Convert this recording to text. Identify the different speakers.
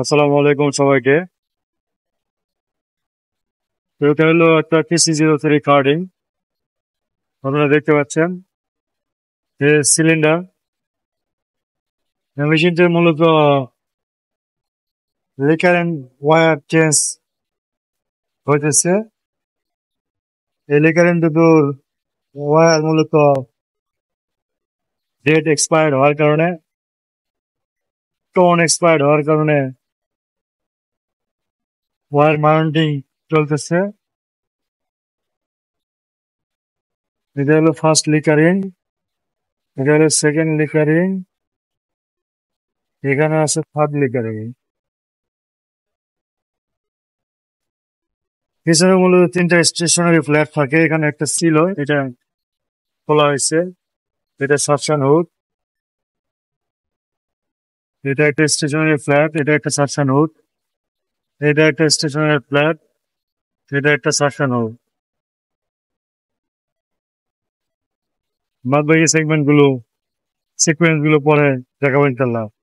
Speaker 1: আসসালামু আলাইকুম সবাইকে এটা হলো একটা পিসি জিরো থ্রি কার্ডিং আপনারা দেখতে পাচ্ছেন যে সিলিন্ডার মেশিনটির মূলত লিকারেন্ট ওয়ার চেঞ্জ হইতেছে এই লিকারেন্ট দুটোর ওয়ার মূলত ডেট এক্সপায়ার্ড হওয়ার কারণে টোন এক্সপায়ার্ড হওয়ার কারণে ওয়ার মাউন্টিং চলতেছে এটা হলো ফার্স্ট লিকারিং এটা হলো সেকেন্ড লিকারিং এখানে আছে থার্ড লিকারিং এছাড়া মূলত তিনটা স্টেশনারি ফ্ল্যাট থাকে এখানে একটা ছিল এটা খোলা হয়েছে এটা সাবসান হুড এটা একটা স্টেশনারি ফ্ল্যাট এটা একটা সাবসান হুড এটা একটা স্টেশনের ফ্ল্যাট এটা একটা শাসন হোক বাদ বাকি সেগমেন্টগুলো গুলো পরে দেখাবেন চাল্লাম